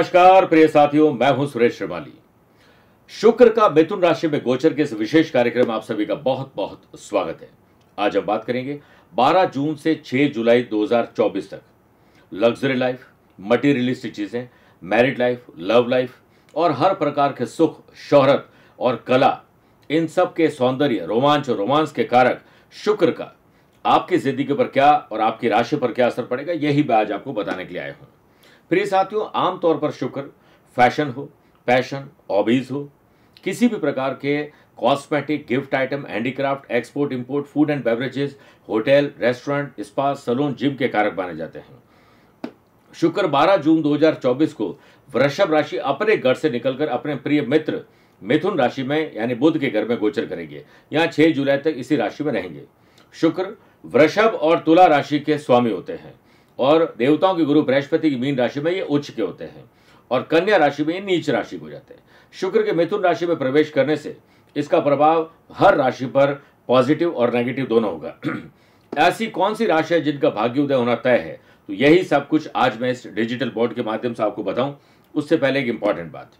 नमस्कार प्रिय साथियों मैं हूं सुरेश श्रीमाली शुक्र का मिथुन राशि में गोचर के इस विशेष कार्यक्रम में आप सभी का बहुत बहुत स्वागत है आज हम बात करेंगे 12 जून से 6 जुलाई 2024 तक लग्जरी लाइफ मटेरियलिस्टिक चीजें मैरिड लाइफ लव लाइफ और हर प्रकार के सुख शोहरत और कला इन सब के सौंदर्य रोमांच और रोमांस के कारक शुक्र का आपकी जिंदगी पर क्या और आपकी राशि पर क्या असर पड़ेगा यही मैं आज आपको बताने के लिए आया हूं प्रिय साथियों आमतौर पर शुक्र फैशन हो पैशन हॉबीज हो किसी भी प्रकार के cosmetic gift item handicraft export import food and beverages hotel restaurant spa salon gym के कारक माने जाते हैं शुक्र 12 जून 2024 को वृषभ राशि अपने घर से निकलकर अपने प्रिय मित्र मिथुन राशि में यानी बुध के घर में गोचर करेंगे यहाँ 6 जुलाई तक इसी राशि में रहेंगे शुक्र वृषभ और तुला राशि के स्वामी होते हैं और देवताओं के गुरु बृहस्पति की मीन राशि में ये उच्च के होते हैं और कन्या राशि में ये नीच राशि हो जाते हैं शुक्र के मिथुन राशि में प्रवेश करने से इसका प्रभाव हर राशि पर पॉजिटिव और नेगेटिव दोनों होगा ऐसी कौन सी राशि है जिनका भाग्य उदय होना तय है तो यही सब कुछ आज मैं इस डिजिटल बोर्ड के माध्यम से आपको बताऊं उससे पहले एक इंपॉर्टेंट बात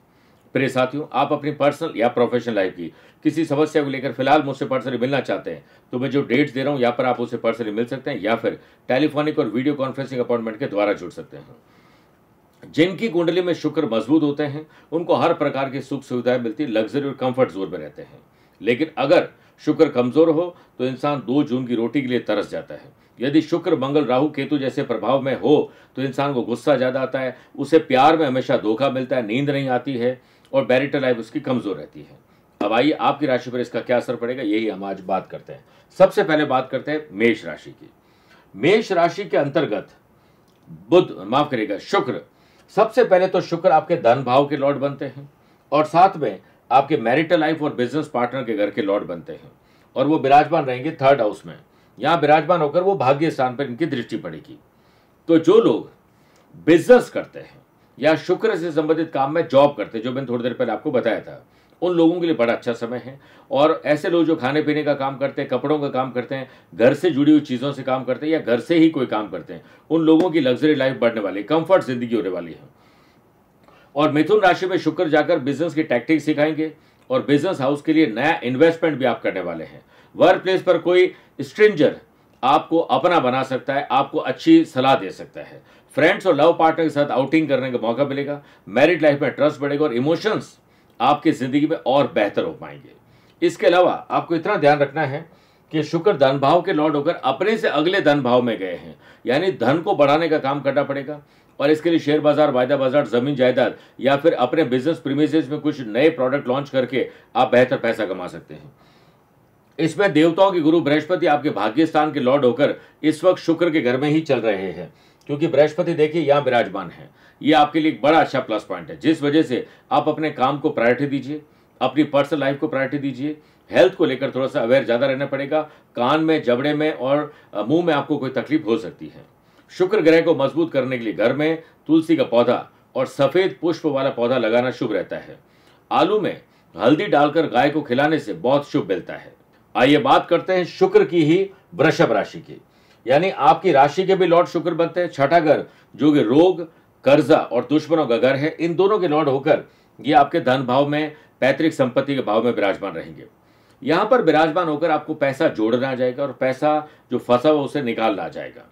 प्रिय साथियों आप अपनी पर्सनल या प्रोफेशनल लाइफ की किसी समस्या को लेकर फिलहाल मुझसे पर्सनली मिलना चाहते हैं तो मैं जो डेट्स दे रहा हूँ यहाँ पर आप उसे पर्सनली मिल सकते हैं या फिर टेलीफोनिक और वीडियो कॉन्फ्रेंसिंग अपॉइंटमेंट के द्वारा जुड़ सकते हैं जिनकी कुंडली में शुक्र मजबूत होते हैं उनको हर प्रकार की सुख सुविधाएं मिलती लग्जरी और कंफर्ट जोन में रहते हैं लेकिन अगर शुक्र कमजोर हो तो इंसान दो जून की रोटी के लिए तरस जाता है यदि शुक्र मंगल राहु केतु जैसे प्रभाव में हो तो इंसान को गुस्सा ज़्यादा आता है उसे प्यार में हमेशा धोखा मिलता है नींद नहीं आती है और बैरिटल लाइफ उसकी कमज़ोर रहती है अब आइए आपकी राशि पर इसका क्या असर पड़ेगा यही हम आज बात करते हैं सबसे पहले बात करते हैं मेष राशि की मेष राशि के अंतर्गत बुद्ध माफ करेगा शुक्र सबसे पहले तो शुक्र आपके धन भाव के लॉर्ड बनते हैं और साथ में आपके मैरिटल लाइफ और बिजनेस पार्टनर के घर के लॉर्ड बनते हैं और वो विराजमान रहेंगे थर्ड हाउस में यहां विराजमान होकर वो भाग्य स्थान पर इनकी दृष्टि पड़ेगी तो जो लोग बिजनेस करते हैं या शुक्र से संबंधित काम में जॉब करते जो मैंने थोड़ी देर पहले आपको बताया था उन लोगों के लिए बड़ा अच्छा समय है और ऐसे लोग जो खाने पीने का काम करते हैं कपड़ों का काम करते हैं घर से जुड़ी हुई चीज़ों से काम करते हैं या घर से ही कोई काम करते हैं उन लोगों की लग्जरी लाइफ बढ़ने वाली है कंफर्ट जिंदगी होने वाली है और मिथुन राशि में शुक्र जाकर बिजनेस की टैक्टिक सिखाएंगे और बिजनेस हाउस के लिए नया इन्वेस्टमेंट भी आप करने वाले हैं वर्क प्लेस पर कोई स्ट्रेंजर आपको अपना बना सकता है आपको अच्छी सलाह दे सकता है फ्रेंड्स और लव पार्टनर के साथ आउटिंग करने का मौका मिलेगा मैरिड लाइफ में ट्रस्ट बढ़ेगा और इमोशंस आपकी ज़िंदगी में और बेहतर हो पाएंगे इसके अलावा आपको इतना ध्यान रखना है कि शुक्र धन भाव के लॉर्ड होकर अपने से अगले धन भाव में गए हैं यानी धन को बढ़ाने का काम करना पड़ेगा और इसके लिए शेयर बाजार वायदा बाजार जमीन जायदाद या फिर अपने बिजनेस प्रीमिस में कुछ नए प्रोडक्ट लॉन्च करके आप बेहतर पैसा कमा सकते हैं इसमें देवताओं के गुरु बृहस्पति आपके भाग्य स्थान के लॉर्ड होकर इस वक्त शुक्र के घर में ही चल रहे हैं क्योंकि बृहस्पति देखिए यहाँ विराजमान है ये आपके लिए एक बड़ा अच्छा प्लस पॉइंट है जिस वजह से आप अपने काम को प्रायोरिटी दीजिए अपनी पर्सनल लाइफ को प्रायोरिटी दीजिए हेल्थ को लेकर थोड़ा सा अवेयर ज़्यादा रहना पड़ेगा कान में जबड़े में और मुंह में आपको कोई तकलीफ हो सकती है शुक्र ग्रह को मजबूत करने के लिए घर में तुलसी का पौधा और सफ़ेद पुष्प वाला पौधा लगाना शुभ रहता है आलू में हल्दी डालकर गाय को खिलाने से बहुत शुभ मिलता है आइए बात करते हैं शुक्र की ही वृषभ राशि की यानी आपकी राशि के भी लॉर्ड शुक्र बनते हैं छठा घर जो कि रोग कर्जा और दुश्मनों का घर है इन दोनों के लॉर्ड होकर ये आपके धन भाव में पैतृक संपत्ति के भाव में विराजमान रहेंगे यहां पर विराजमान होकर आपको पैसा जोड़ना जाएगा और पैसा जो फंसा हुआ उसे निकालना जाएगा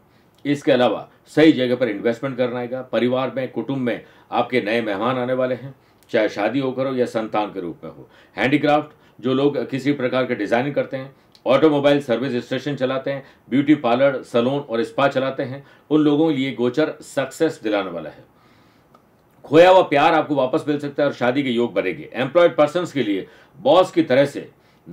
इसके अलावा सही जगह पर इन्वेस्टमेंट करना आएगा परिवार में कुटुंब में आपके नए मेहमान आने वाले हैं चाहे शादी होकर हो या संतान के रूप में हो हैंडीक्राफ्ट जो लोग किसी प्रकार के डिज़ाइनिंग करते हैं ऑटोमोबाइल सर्विस स्टेशन चलाते हैं ब्यूटी पार्लर सलून और स्पा चलाते हैं उन लोगों के लिए गोचर सक्सेस दिलाने वाला है खोया हुआ प्यार आपको वापस मिल सकता है और शादी के योग बनेंगे एम्प्लॉयड पर्सन के लिए बॉस की तरह से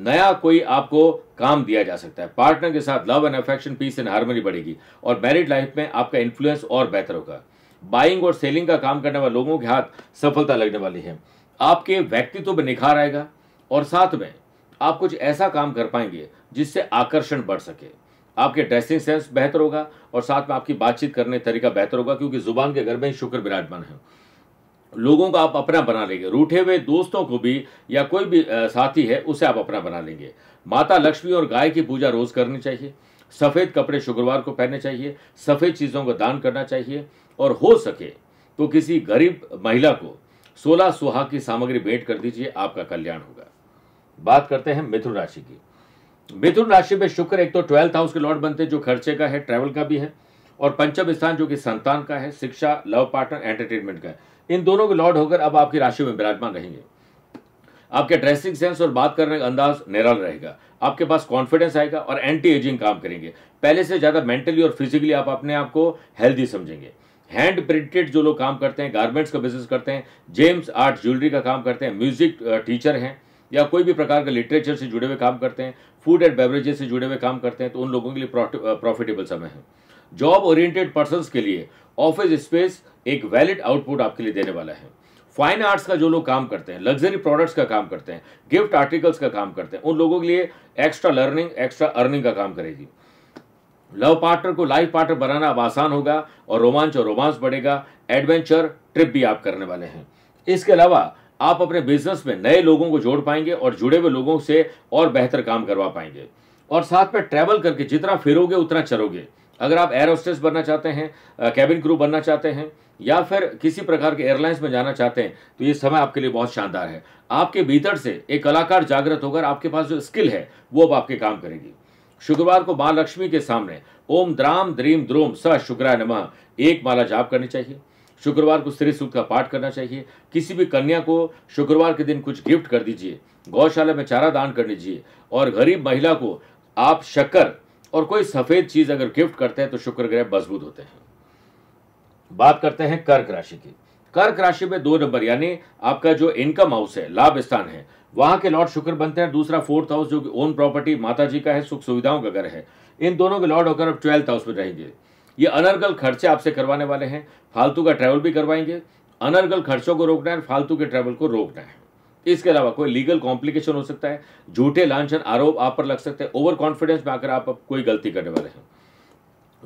नया कोई आपको काम दिया जा सकता है पार्टनर के साथ love and affection peace and harmony बढ़ेगी और मैरिड लाइफ में आपका इन्फ्लुएंस और बेहतर होगा बाइंग और सेलिंग का काम करने वाले लोगों के हाथ सफलता लगने वाली है आपके व्यक्तित्व में निखार आएगा और साथ में आप कुछ ऐसा काम कर पाएंगे जिससे आकर्षण बढ़ सके आपके ड्रेसिंग सेंस बेहतर होगा और साथ में आपकी बातचीत करने तरीका बेहतर होगा क्योंकि जुबान के घर में ही शुक्र विराजमान है लोगों को आप अपना बना लेंगे रूठे हुए दोस्तों को भी या कोई भी साथी है उसे आप अपना बना लेंगे माता लक्ष्मी और गाय की पूजा रोज करनी चाहिए सफ़ेद कपड़े शुक्रवार को पहनने चाहिए सफ़ेद चीज़ों का दान करना चाहिए और हो सके तो किसी गरीब महिला को सोलह सुहाग की सामग्री भेंट कर दीजिए आपका कल्याण होगा बात करते हैं मिथुन राशि की मिथुन राशि में शुक्र एक तो ट्वेल्थ हाउस के लॉर्ड बनते हैं जो खर्चे का है ट्रैवल का भी है और पंचम स्थान जो कि संतान का है शिक्षा लव पार्टनर एंटरटेनमेंट का है इन दोनों के लॉर्ड होकर अब आपकी राशि में विराजमान रहेंगे आपके ड्रेसिंग सेंस और बात करने का अंदाज निरल रहेगा आपके पास कॉन्फिडेंस आएगा और एंटी एजिंग काम करेंगे पहले से ज़्यादा मेंटली और फिजिकली आप अपने आप को हेल्दी समझेंगे हैंड प्रिंटेड जो लोग काम करते हैं गारमेंट्स का बिजनेस करते हैं जेम्स आर्ट ज्वेलरी का काम करते हैं म्यूजिक टीचर हैं या कोई भी प्रकार का लिटरेचर से जुड़े हुए काम करते हैं फूड एंड बेवरेजेस से जुड़े हुए काम करते हैं तो उन लोगों के लिए प्रॉफिटेबल समय है जॉब ओरिएंटेड पर्सन के लिए ऑफिस स्पेस एक वैलिड आउटपुट आपके लिए देने वाला है फाइन आर्ट्स का जो लोग काम करते हैं लग्जरी प्रोडक्ट्स का काम करते हैं गिफ्ट आर्टिकल्स का काम करते हैं उन लोगों के लिए एक्स्ट्रा लर्निंग एक्स्ट्रा अर्निंग का काम करेगी लव पार्टनर को लाइफ पार्टनर बनाना अब आसान होगा और रोमांच और रोमांस बढ़ेगा एडवेंचर ट्रिप भी आप करने वाले हैं इसके अलावा आप अपने बिजनेस में नए लोगों को जोड़ पाएंगे और जुड़े हुए लोगों से और बेहतर काम करवा पाएंगे और साथ में ट्रैवल करके जितना फिरोगे उतना चलोगे अगर आप एयर होस्टेस बनना चाहते हैं कैबिन क्रू बनना चाहते हैं या फिर किसी प्रकार के एयरलाइंस में जाना चाहते हैं तो ये समय आपके लिए बहुत शानदार है आपके भीतर से एक कलाकार जागृत होकर आपके पास जो स्किल है वो अब आपके काम करेगी शुक्रवार को महालक्ष्मी लक्ष्मी के सामने ओम द्राम द्रीम द्रोम स शुक्राय नमः एक माला जाप करनी चाहिए शुक्रवार को स्त्री सूक्त का पाठ करना चाहिए किसी भी कन्या को शुक्रवार के दिन कुछ गिफ्ट कर दीजिए गौशाला में चारा दान कर दीजिए और गरीब महिला को आप शक्कर और कोई सफ़ेद चीज़ अगर गिफ्ट करते हैं तो शुक्र ग्रह मजबूत होते हैं बात करते हैं कर्क राशि की कर्क राशि में दो नंबर यानी आपका जो इनकम हाउस है लाभ स्थान है वहां के लॉर्ड शुक्र बनते हैं दूसरा फोर्थ हाउस जो कि ओन प्रॉपर्टी माता जी का है सुख सुविधाओं का घर है इन दोनों के लॉर्ड होकर अब ट्वेल्थ हाउस में रहेंगे ये अनर्गल खर्चे आपसे करवाने वाले हैं फालतू का ट्रैवल भी करवाएंगे अनर्गल खर्चों को रोकना है फालतू के ट्रैवल को रोकना है इसके अलावा कोई लीगल कॉम्प्लिकेशन हो सकता है झूठे लांछन आरोप आप पर लग सकते हैं ओवर कॉन्फिडेंस में आकर आप कोई गलती करने वाले हैं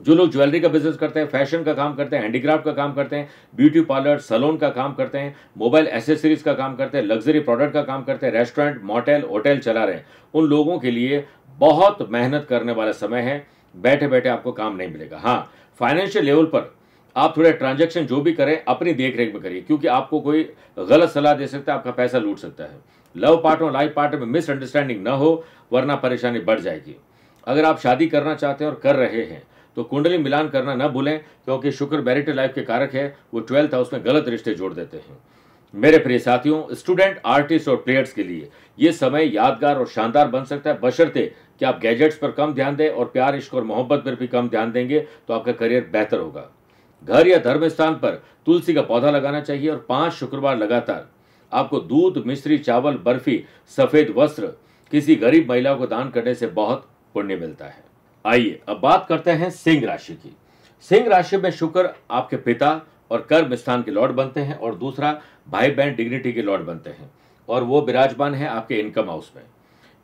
जो लोग ज्वेलरी का बिजनेस करते हैं फैशन का काम करते हैं हैंडीक्राफ्ट का काम करते हैं ब्यूटी पार्लर सलोन का काम करते हैं मोबाइल एसेसरीज का काम करते हैं लग्जरी प्रोडक्ट का काम करते हैं रेस्टोरेंट मोटेल होटल चला रहे हैं उन लोगों के लिए बहुत मेहनत करने वाला समय है बैठे बैठे आपको काम नहीं मिलेगा हाँ फाइनेंशियल लेवल पर आप थोड़े ट्रांजेक्शन जो भी करें अपनी देख रेख में करिए क्योंकि आपको कोई गलत सलाह दे सकता है आपका पैसा लूट सकता है लव पार्टनर और लाइफ पार्टनर में मिसअंडरस्टैंडिंग ना हो वरना परेशानी बढ़ जाएगी अगर आप शादी करना चाहते हैं और कर रहे हैं तो कुंडली मिलान करना ना भूलें क्योंकि शुक्र मैरिटल लाइफ के कारक है वो ट्वेल्थ हाउस में गलत रिश्ते जोड़ देते हैं मेरे प्रिय साथियों स्टूडेंट आर्टिस्ट और प्लेयर्स के लिए ये समय यादगार और शानदार बन सकता है बशर्ते कि आप गैजेट्स पर कम ध्यान दें और प्यार इश्क और मोहब्बत पर भी कम ध्यान देंगे तो आपका करियर बेहतर होगा घर या धर्म स्थान पर तुलसी का पौधा लगाना चाहिए और पांच शुक्रवार लगातार आपको दूध मिश्री चावल बर्फी सफेद वस्त्र किसी गरीब महिला को दान करने से बहुत पुण्य मिलता है आइए अब बात करते हैं सिंह राशि की सिंह राशि में शुक्र आपके पिता और कर्म स्थान के लॉर्ड बनते हैं और दूसरा भाई बहन डिग्निटी के लॉर्ड बनते हैं और वो विराजमान है आपके इनकम हाउस में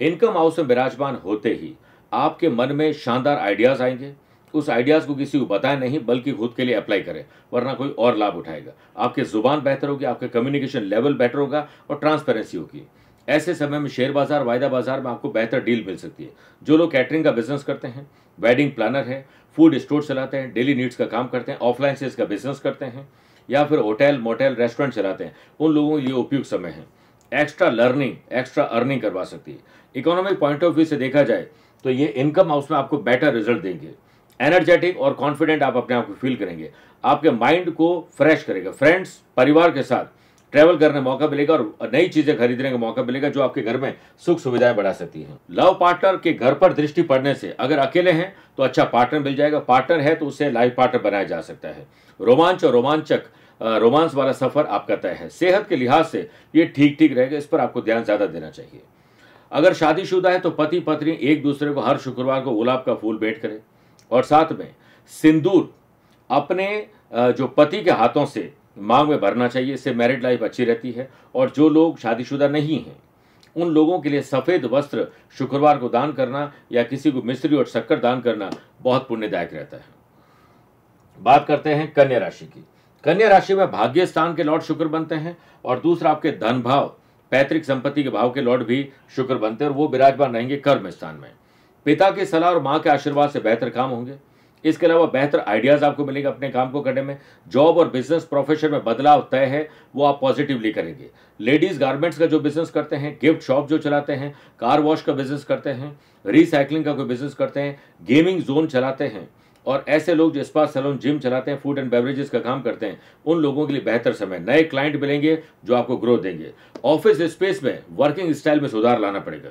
इनकम हाउस में विराजमान होते ही आपके मन में शानदार आइडियाज़ आएंगे उस आइडियाज़ को किसी को बताएं नहीं बल्कि खुद के लिए अप्लाई करें वरना कोई और लाभ उठाएगा आपकी ज़ुबान बेहतर होगी आपके कम्युनिकेशन लेवल बेटर होगा और ट्रांसपेरेंसी होगी ऐसे समय में शेयर बाजार वायदा बाजार में आपको बेहतर डील मिल सकती है जो लोग कैटरिंग का बिजनेस करते हैं वेडिंग प्लानर है फूड स्टोर चलाते हैं डेली नीड्स का काम करते हैं ऑफलाइन से इसका बिजनेस करते हैं या फिर होटल मोटेल रेस्टोरेंट चलाते हैं उन लोगों के लिए उपयुक्त समय है एक्स्ट्रा लर्निंग एक्स्ट्रा अर्निंग करवा सकती है इकोनॉमिक पॉइंट ऑफ व्यू से देखा जाए तो ये इनकम हाउस में आपको बेटर रिजल्ट देंगे एनर्जेटिक और कॉन्फिडेंट आप अपने आप को फील करेंगे आपके माइंड को फ्रेश करेगा फ्रेंड्स परिवार के साथ ट्रैवल करने का मौका मिलेगा और नई चीजें खरीदने का मौका मिलेगा जो आपके घर में सुख सुविधाएं बढ़ा सकती हैं लव पार्टनर के घर पर दृष्टि पड़ने से अगर अकेले हैं तो अच्छा पार्टनर मिल जाएगा पार्टनर है तो उसे लाइफ पार्टनर बनाया जा सकता है रोमांच और रोमांचक रोमांस वाला सफ़र आपका तय है सेहत के लिहाज से ये ठीक ठीक रहेगा इस पर आपको ध्यान ज़्यादा देना चाहिए अगर शादीशुदा है तो पति पत्नी एक दूसरे को हर शुक्रवार को गुलाब का फूल भेंट करें और साथ में सिंदूर अपने जो पति के हाथों से मांग में भरना चाहिए इससे मैरिड लाइफ अच्छी रहती है और जो लोग शादीशुदा नहीं हैं उन लोगों के लिए सफ़ेद वस्त्र शुक्रवार को दान करना या किसी को मिश्री और शक्कर दान करना बहुत पुण्यदायक रहता है बात करते हैं कन्या राशि की कन्या राशि में भाग्य स्थान के लॉर्ड शुक्र बनते हैं और दूसरा आपके धन भाव पैतृक संपत्ति के भाव के लॉर्ड भी शुक्र बनते हैं और वो विराजमान रहेंगे कर्म स्थान में पिता की सलाह और माँ के आशीर्वाद से बेहतर काम होंगे इसके अलावा बेहतर आइडियाज आपको मिलेंगे अपने काम को करने में जॉब और बिजनेस प्रोफेशन में बदलाव तय है वो आप पॉजिटिवली करेंगे लेडीज गारमेंट्स का जो बिजनेस करते हैं गिफ्ट शॉप जो चलाते हैं कार वॉश का बिजनेस करते हैं रिसाइकलिंग का कोई बिजनेस करते हैं गेमिंग जोन चलाते हैं और ऐसे लोग जो स्पा सैलून जिम चलाते हैं फूड एंड बेवरेजेस का काम करते हैं उन लोगों के लिए बेहतर समय नए क्लाइंट मिलेंगे जो आपको ग्रोथ देंगे ऑफिस स्पेस में वर्किंग स्टाइल में सुधार लाना पड़ेगा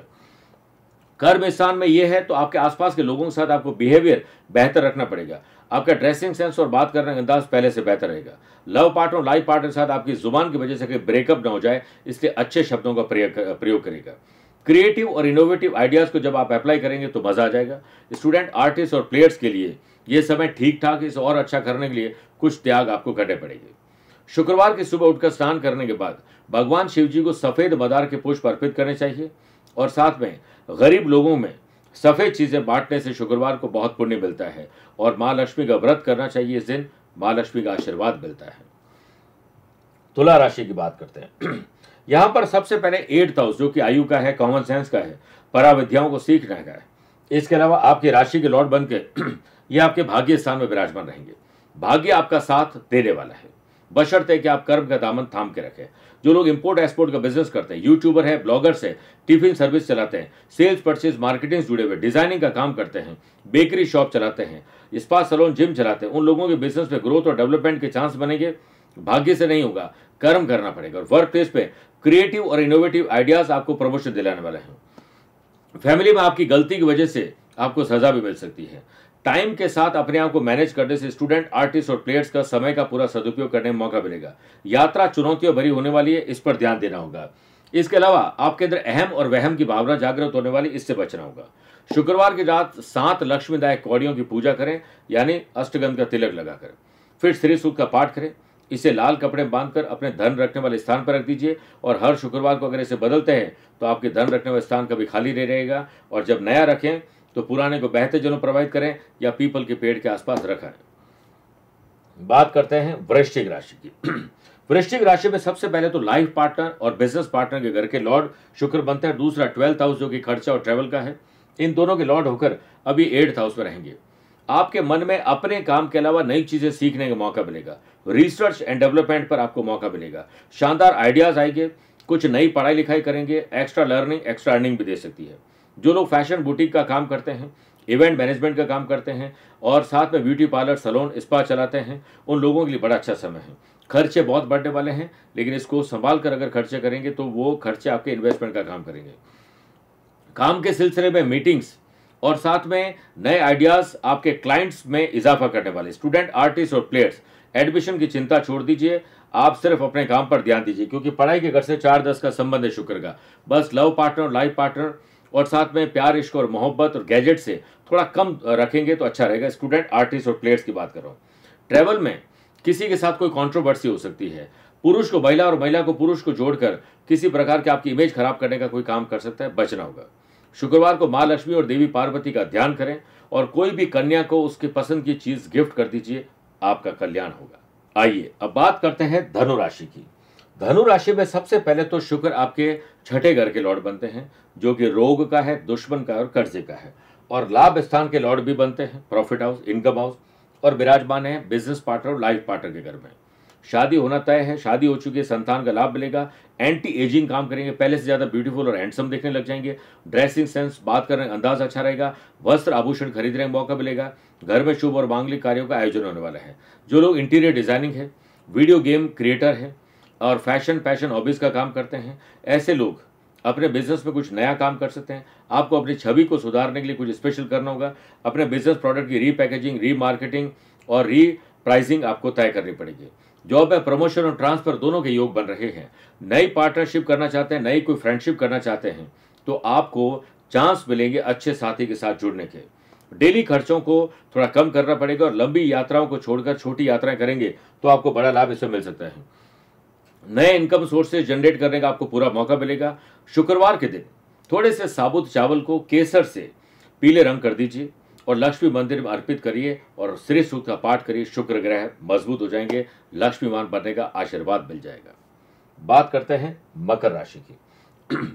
कर्म स्थान में यह है तो आपके आसपास के लोगों के साथ आपको बिहेवियर बेहतर रखना पड़ेगा आपका ड्रेसिंग सेंस और बात करने का अंदाज पहले से बेहतर रहेगा लव पार्टनर लाइफ पार्टनर के साथ आपकी जुबान की वजह से कोई ब्रेकअप ना हो जाए इसलिए अच्छे शब्दों का प्रयोग करेगा क्रिएटिव और इनोवेटिव आइडियाज़ को जब आप अप्लाई करेंगे तो मज़ा आ जाएगा स्टूडेंट आर्टिस्ट और प्लेयर्स के लिए ये समय ठीक ठाक इसे और अच्छा करने के लिए कुछ त्याग आपको करने पड़ेंगे शुक्रवार की सुबह उठकर स्नान करने के बाद भगवान शिव जी को सफ़ेद मदार के पुष्प अर्पित करने चाहिए और साथ में गरीब लोगों में सफ़ेद चीज़ें बांटने से शुक्रवार को बहुत पुण्य मिलता है और माँ लक्ष्मी का व्रत करना चाहिए इस दिन माँ लक्ष्मी का आशीर्वाद मिलता है तुला राशि की बात करते हैं यहां पर सबसे पहले एट हाउस जो कि आयु का है कॉमन सेंस का है पराविद्याओं को सीख का है इसके अलावा आपकी राशि के लॉर्ड बन के ये आपके भाग्य स्थान में विराजमान रहेंगे भाग्य आपका साथ देने वाला है है कि आप कर्म का दामन थाम के रखें जो लोग इंपोर्ट एक्सपोर्ट का बिजनेस करते हैं यूट्यूबर है ब्लॉगर्स है टिफिन सर्विस चलाते हैं सेल्स परचेज मार्केटिंग से जुड़े हुए डिजाइनिंग का काम करते हैं बेकरी शॉप चलाते हैं स्पा सलोन जिम चलाते हैं उन लोगों के बिजनेस में ग्रोथ और डेवलपमेंट के चांस बनेंगे भाग्य से नहीं होगा कर्म करना पड़ेगा और वर्क प्लेस पे क्रिएटिव और इनोवेटिव आइडियाज आपको प्रमोशन दिलाने वाले हैं फैमिली में आपकी गलती की वजह से आपको सजा भी मिल सकती है टाइम के साथ अपने आप को मैनेज करने से स्टूडेंट आर्टिस्ट और प्लेयर्स का समय का पूरा सदुपयोग करने का मौका मिलेगा यात्रा चुनौतियों भरी होने वाली है इस पर ध्यान देना होगा इसके अलावा आपके अंदर अहम और वहम की भावना जागृत होने वाली इससे बचना होगा शुक्रवार की रात सात लक्ष्मीदायक कौड़ियों की पूजा करें यानी अष्टगंध का तिलक लगा फिर श्री सुख का पाठ करें इसे लाल कपड़े बांधकर अपने धन रखने वाले स्थान पर रख दीजिए और हर शुक्रवार को अगर इसे बदलते हैं तो आपके धन रखने वाले स्थान कभी खाली नहीं रहेगा और जब नया रखें तो पुराने को बेहतर जनों प्रभावित करें या पीपल के पेड़ के आसपास रखा है बात करते हैं वृश्चिक राशि की वृश्चिक राशि में सबसे पहले तो लाइफ पार्टनर और बिजनेस पार्टनर के घर के लॉर्ड शुक्र बनते हैं दूसरा ट्वेल्थ हाउस जो कि खर्चा और ट्रेवल का है इन दोनों के लॉर्ड होकर अभी एट्थ हाउस में रहेंगे आपके मन में अपने काम के अलावा नई चीज़ें सीखने का मौका मिलेगा रिसर्च एंड डेवलपमेंट पर आपको मौका मिलेगा शानदार आइडियाज़ आएंगे कुछ नई पढ़ाई लिखाई करेंगे एक्स्ट्रा लर्निंग एक्स्ट्रा अर्निंग भी दे सकती है जो लोग फैशन बुटीक का काम करते हैं इवेंट मैनेजमेंट का काम करते हैं और साथ में ब्यूटी पार्लर सलोन स्पा चलाते हैं उन लोगों के लिए बड़ा अच्छा समय है खर्चे बहुत बढ़ने वाले हैं लेकिन इसको संभाल कर अगर खर्चे करेंगे तो वो खर्चे आपके इन्वेस्टमेंट का काम करेंगे काम के सिलसिले में मीटिंग्स और साथ में नए आइडियाज आपके क्लाइंट्स में इजाफा करने वाले स्टूडेंट आर्टिस्ट और प्लेयर्स एडमिशन की चिंता छोड़ दीजिए आप सिर्फ अपने काम पर ध्यान दीजिए क्योंकि पढ़ाई के घर से चार दस का संबंध है शुक्र का बस लव पार्टनर लाइफ पार्टनर और साथ में प्यार इश्क और मोहब्बत और गैजेट से थोड़ा कम रखेंगे तो अच्छा रहेगा स्टूडेंट आर्टिस्ट और प्लेयर्स की बात करो ट्रैवल में किसी के साथ कोई कॉन्ट्रोवर्सी हो सकती है पुरुष को महिला और महिला को पुरुष को जोड़कर किसी प्रकार की आपकी इमेज खराब करने का कोई काम कर सकता है बचना होगा शुक्रवार को माँ लक्ष्मी और देवी पार्वती का ध्यान करें और कोई भी कन्या को उसकी पसंद की चीज गिफ्ट कर दीजिए आपका कल्याण होगा आइए अब बात करते हैं धनुराशि की धनुराशि में सबसे पहले तो शुक्र आपके छठे घर के लॉर्ड बनते हैं जो कि रोग का है दुश्मन का और कर्जे का है और लाभ स्थान के लॉर्ड भी बनते हैं प्रॉफिट हाउस इनकम हाउस और विराजमान है बिजनेस पार्टनर और लाइफ पार्टनर के घर में शादी होना तय है शादी हो चुकी है संतान का लाभ मिलेगा एंटी एजिंग काम करेंगे पहले से ज़्यादा ब्यूटीफुल और हैंडसम देखने लग जाएंगे ड्रेसिंग सेंस बात करने का अंदाज अच्छा रहेगा वस्त्र आभूषण खरीदने का मौका मिलेगा घर में शुभ और मांगलिक कार्यों का आयोजन होने वाला है जो लोग इंटीरियर डिजाइनिंग है वीडियो गेम क्रिएटर है और फैशन पैशन हॉबीज़ का काम करते हैं ऐसे लोग अपने बिजनेस में कुछ नया काम कर सकते हैं आपको अपनी छवि को सुधारने के लिए कुछ स्पेशल करना होगा अपने बिजनेस प्रोडक्ट की रीपैकेजिंग रीमार्केटिंग और री प्राइसिंग आपको तय करनी पड़ेगी जॉब में प्रमोशन और ट्रांसफर दोनों के योग बन रहे हैं नई पार्टनरशिप करना चाहते हैं नई कोई फ्रेंडशिप करना चाहते हैं तो आपको चांस मिलेंगे अच्छे साथी के साथ जुड़ने के डेली खर्चों को थोड़ा कम करना पड़ेगा और लंबी यात्राओं को छोड़कर छोटी यात्राएं करेंगे तो आपको बड़ा लाभ इसमें मिल सकता है नए इनकम सोर्सेज जनरेट करने का आपको पूरा मौका मिलेगा शुक्रवार के दिन थोड़े से साबुत चावल को केसर से पीले रंग कर दीजिए और लक्ष्मी मंदिर में अर्पित करिए और श्री सूक्त का पाठ करिए शुक्र ग्रह मजबूत हो जाएंगे लक्ष्मीवान बनने का आशीर्वाद मिल जाएगा बात करते हैं मकर राशि की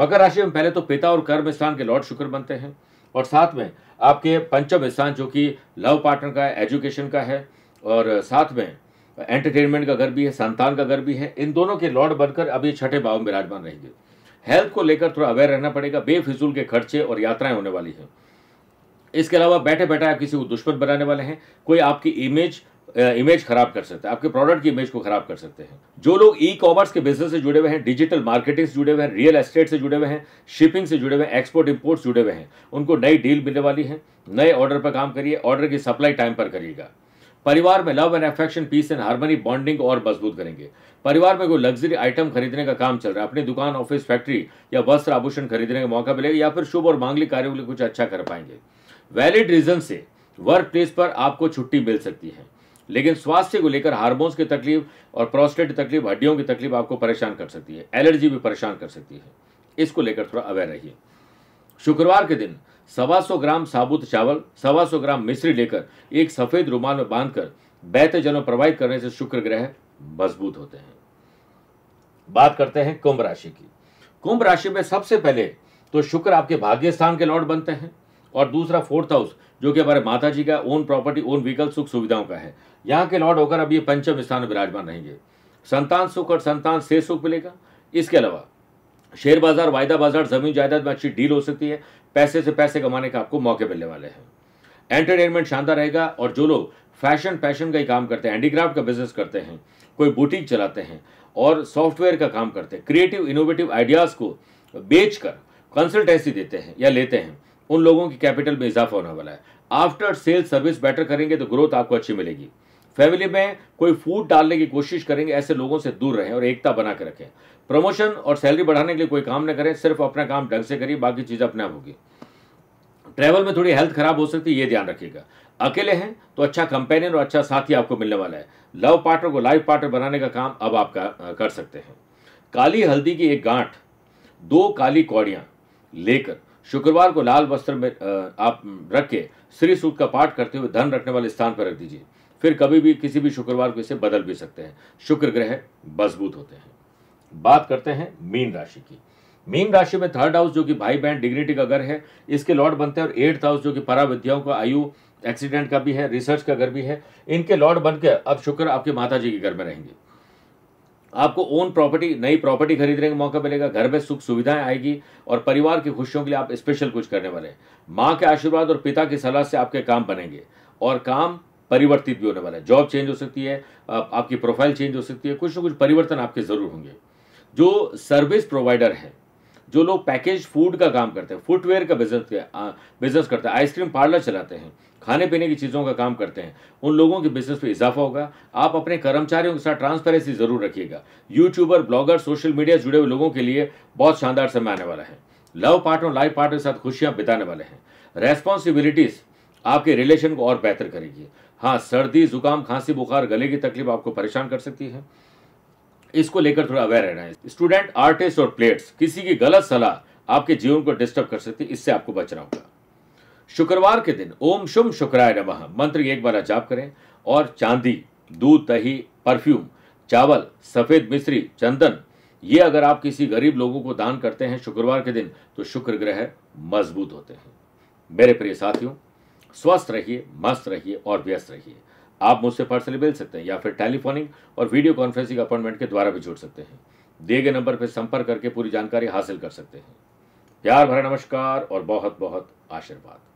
मकर राशि में पहले तो पिता और कर्म स्थान के लॉर्ड शुक्र बनते हैं और साथ में आपके पंचम स्थान जो कि लव पार्टनर का है एजुकेशन का है और साथ में एंटरटेनमेंट का घर भी है संतान का घर भी है इन दोनों के लॉर्ड बनकर अभी छठे भाव में विराजमान रहेंगे हेल्थ को लेकर थोड़ा अवेयर रहना पड़ेगा बेफिजूल के खर्चे और यात्राएं होने वाली हैं इसके अलावा बैठे बैठे आप किसी को दुश्मन बनाने वाले हैं कोई आपकी इमेज इमेज खराब कर सकते हैं आपके प्रोडक्ट की इमेज को खराब कर सकते हैं जो लोग ई कॉमर्स के बिजनेस से जुड़े हुए हैं डिजिटल मार्केटिंग से जुड़े हुए हैं रियल एस्टेट से जुड़े हुए हैं शिपिंग से जुड़े हुए हैं एक्सपोर्ट इंपोर्ट जुड़े हुए हैं उनको नई डील मिलने वाली है नए ऑर्डर पर काम करिए ऑर्डर की सप्लाई टाइम पर करिएगा परिवार में love and affection peace and harmony bonding और मजबूत करेंगे परिवार में कोई लग्जरी आइटम खरीदने का काम चल रहा है अपनी दुकान ऑफिस फैक्ट्री या वस्त्र आभूषण खरीदने का मौका मिलेगा या फिर शुभ और मांगलिक कार्यों के लिए कुछ अच्छा कर पाएंगे वैलिड रीजन से वर्क प्लेस पर आपको छुट्टी मिल सकती है लेकिन स्वास्थ्य को लेकर हार्मोन्स की तकलीफ और प्रोस्टेट की तकलीफ हड्डियों की तकलीफ आपको परेशान कर सकती है एलर्जी भी परेशान कर सकती है इसको लेकर थोड़ा अवेयर रहिए शुक्रवार के दिन सवा सौ ग्राम साबुत चावल सवा सौ ग्राम मिश्री लेकर एक सफेद रुमाल में बांधकर बैते जलों प्रवाहित करने से शुक्र ग्रह मजबूत होते हैं बात करते हैं कुंभ राशि की कुंभ राशि में सबसे पहले तो शुक्र आपके भाग्य स्थान के लॉर्ड बनते हैं और दूसरा फोर्थ हाउस जो कि हमारे माता जी का ओन प्रॉपर्टी ओन व्हीकल सुख सुविधाओं का है यहाँ के लॉर्ड होकर अब ये पंचम स्थान विराजमान रहेंगे संतान सुख और संतान से सुख मिलेगा इसके अलावा शेयर बाजार वायदा बाजार जमीन जायदाद में अच्छी डील हो सकती है पैसे से पैसे कमाने का आपको मौके मिलने वाले हैं एंटरटेनमेंट शानदार रहेगा और जो लोग फैशन पैशन का ही काम करते हैं हैंडीक्राफ्ट का बिजनेस करते हैं कोई बुटीक चलाते हैं और सॉफ्टवेयर का काम करते हैं क्रिएटिव इनोवेटिव आइडियाज़ को बेचकर कर कंसल्टेंसी देते हैं या लेते हैं उन लोगों की कैपिटल में इजाफा होने वाला है आफ्टर सेल सर्विस बेटर करेंगे तो ग्रोथ आपको अच्छी मिलेगी फैमिली में कोई फूड डालने की कोशिश करेंगे ऐसे लोगों से दूर रहें और एकता बना के रखें प्रमोशन और सैलरी बढ़ाने के लिए कोई काम ना करें सिर्फ अपना काम ढंग से करिए बाकी चीज़ अपने आप होगी ट्रैवल में थोड़ी हेल्थ खराब हो सकती है ये ध्यान रखिएगा अकेले हैं तो अच्छा कंपेनियन और अच्छा साथी आपको मिलने वाला है लव पार्टनर को लाइफ पार्टनर बनाने का काम अब आप कर सकते हैं काली हल्दी की एक गांठ दो काली कौड़ियां लेकर शुक्रवार को लाल वस्त्र में आप रख के श्री सूत का पाठ करते हुए धन रखने वाले स्थान पर रख दीजिए फिर कभी भी किसी भी शुक्रवार को इसे बदल भी सकते हैं शुक्र ग्रह मजबूत होते हैं बात करते हैं मीन राशि की मीन राशि में थर्ड हाउस जो कि भाई बहन डिग्निटी का घर है इसके लॉर्ड बनते हैं और एट्थ हाउस जो कि परा विद्याओं का आयु एक्सीडेंट का भी है रिसर्च का घर भी है इनके लॉर्ड बनकर अब शुक्र आपके माता जी के घर में रहेंगे आपको ओन प्रॉपर्टी नई प्रॉपर्टी खरीदने का मौका मिलेगा घर में सुख सुविधाएं आएगी और परिवार की खुशियों के लिए आप स्पेशल कुछ करने वाले हैं माँ के आशीर्वाद और पिता की सलाह से आपके काम बनेंगे और काम परिवर्तित भी होने वाला है जॉब चेंज हो सकती है आपकी प्रोफाइल चेंज हो सकती है कुछ ना कुछ परिवर्तन आपके ज़रूर होंगे जो सर्विस प्रोवाइडर हैं जो लोग पैकेज फूड का काम करते हैं फुटवेयर का बिजनेस बिजनेस करते हैं आइसक्रीम पार्लर चलाते हैं खाने पीने की चीज़ों का काम करते हैं उन लोगों के बिजनेस पे इजाफा होगा आप अपने कर्मचारियों के साथ ट्रांसपेरेंसी ज़रूर रखिएगा यूट्यूबर ब्लॉगर सोशल मीडिया जुड़े हुए लोगों के लिए बहुत शानदार समय आने वाला है लव पार्टनर लाइफ पार्टनर के साथ खुशियाँ बिताने वाले हैं रेस्पॉन्सिबिलिटीज़ आपके रिलेशन को और बेहतर करेगी हाँ सर्दी जुकाम खांसी बुखार गले की तकलीफ आपको परेशान कर सकती है इसको लेकर थोड़ा अवेयर रहना है स्टूडेंट आर्टिस्ट और प्लेयर्स किसी की गलत सलाह आपके जीवन को डिस्टर्ब कर सकती है इससे आपको बचना होगा शुक्रवार के दिन ओम शुम शुक्राय नमः मंत्र एक बार जाप करें और चांदी दूध दही परफ्यूम चावल सफ़ेद मिश्री चंदन ये अगर आप किसी गरीब लोगों को दान करते हैं शुक्रवार के दिन तो शुक्र ग्रह मजबूत होते हैं मेरे प्रिय साथियों स्वस्थ रहिए मस्त रहिए और व्यस्त रहिए आप मुझसे पर्सनली मिल सकते हैं या फिर टेलीफोनिंग और वीडियो कॉन्फ्रेंसिंग अपॉइंटमेंट के द्वारा भी जुड़ सकते हैं दिए गए नंबर पर संपर्क करके पूरी जानकारी हासिल कर सकते हैं प्यार भरा नमस्कार और बहुत बहुत आशीर्वाद